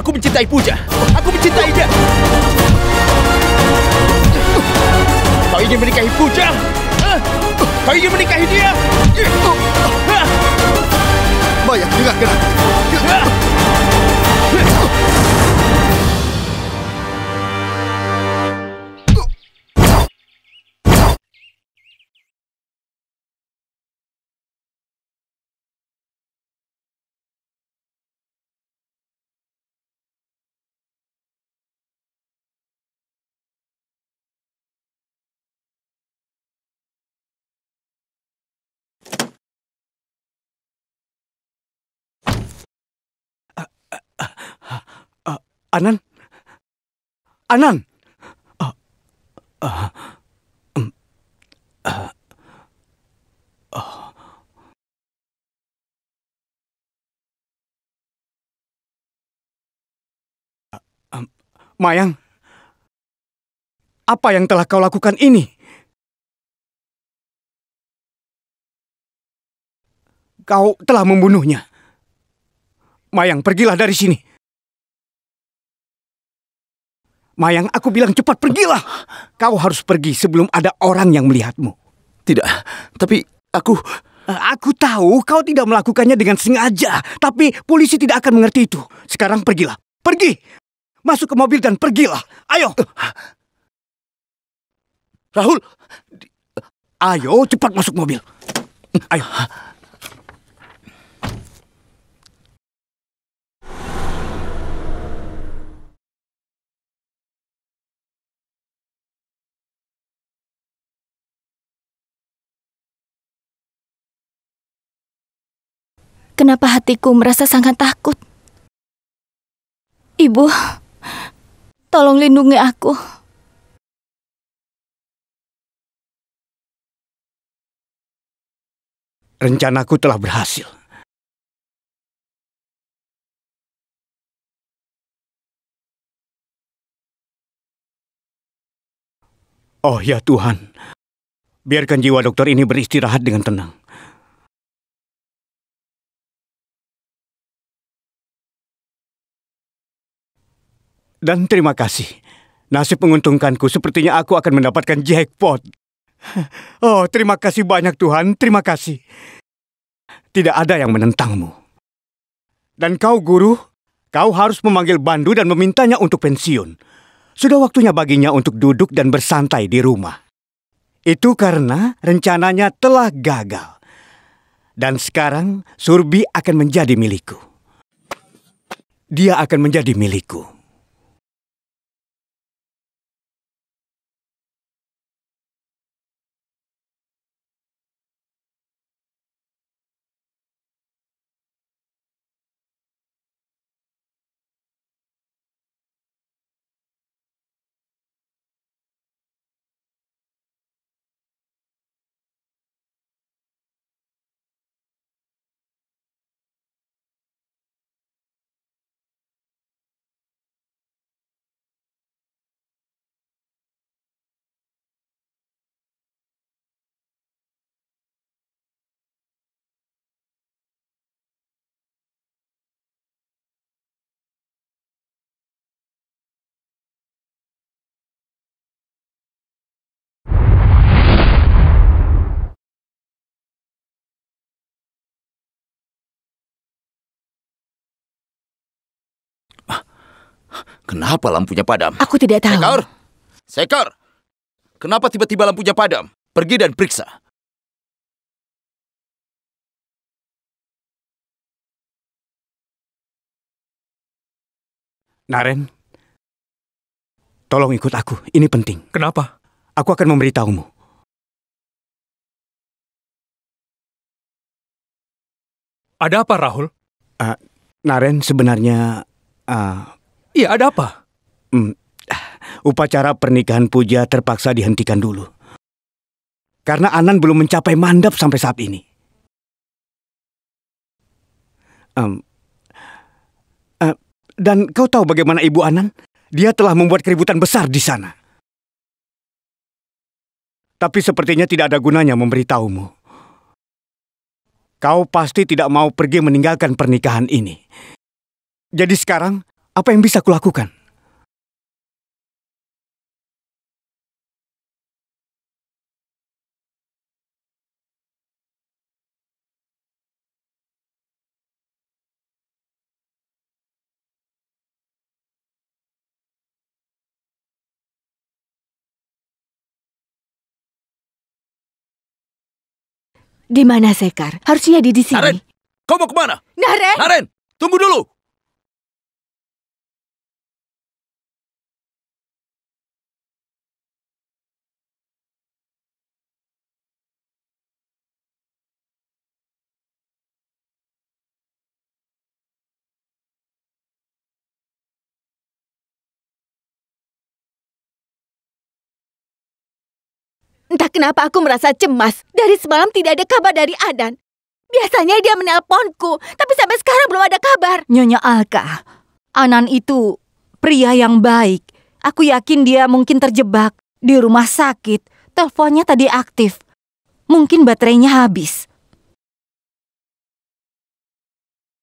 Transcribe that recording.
Aku mencintai Puja. Aku mencintai dia. Kau ingin menikahi Puja? Kau ingin menikahi dia? Baik, dengarkan gerak. Anan? Anan! Ah, ah, ah, Mayang, apa yang telah kau lakukan ini? Kau telah membunuhnya. Mayang, pergilah dari sini. Mayang, aku bilang cepat pergilah. Kau harus pergi sebelum ada orang yang melihatmu. Tidak, tapi aku... Eh, aku tahu kau tidak melakukannya dengan sengaja, tapi polisi tidak akan mengerti itu. Sekarang pergilah, pergi. Masuk ke mobil dan pergilah. Ayo. Rahul, ayo cepat masuk mobil. Ayo. Kenapa hatiku merasa sangat takut? Ibu, tolong lindungi aku. Rencanaku telah berhasil. Oh ya Tuhan, biarkan jiwa dokter ini beristirahat dengan tenang. Dan terima kasih. Nasib menguntungkanku, sepertinya aku akan mendapatkan jackpot. Oh, terima kasih banyak Tuhan, terima kasih. Tidak ada yang menentangmu. Dan kau guru, kau harus memanggil Bandu dan memintanya untuk pensiun. Sudah waktunya baginya untuk duduk dan bersantai di rumah. Itu karena rencananya telah gagal. Dan sekarang Surbi akan menjadi milikku. Dia akan menjadi milikku. Kenapa lampunya padam? Aku tidak tahu. Sekar! Sekar! Kenapa tiba-tiba lampunya padam? Pergi dan periksa. Naren, tolong ikut aku. Ini penting. Kenapa? Aku akan memberitahumu. Ada apa, Rahul? Uh, Naren, sebenarnya uh, Iya, ada apa? Hmm, upacara pernikahan Puja terpaksa dihentikan dulu. Karena Anan belum mencapai mandap sampai saat ini. Um, uh, dan kau tahu bagaimana ibu Anan? Dia telah membuat keributan besar di sana. Tapi sepertinya tidak ada gunanya memberitahumu. Kau pasti tidak mau pergi meninggalkan pernikahan ini. Jadi sekarang apa yang bisa kulakukan? Di mana Sekar? Harusnya di di sini. Naren, kau mau kemana? Naren! Naren, tunggu dulu! Entah kenapa aku merasa cemas. Dari semalam tidak ada kabar dari Adan. Biasanya dia menelponku, tapi sampai sekarang belum ada kabar. Nyonya Alka, Anan itu pria yang baik. Aku yakin dia mungkin terjebak di rumah sakit. Teleponnya tadi aktif. Mungkin baterainya habis.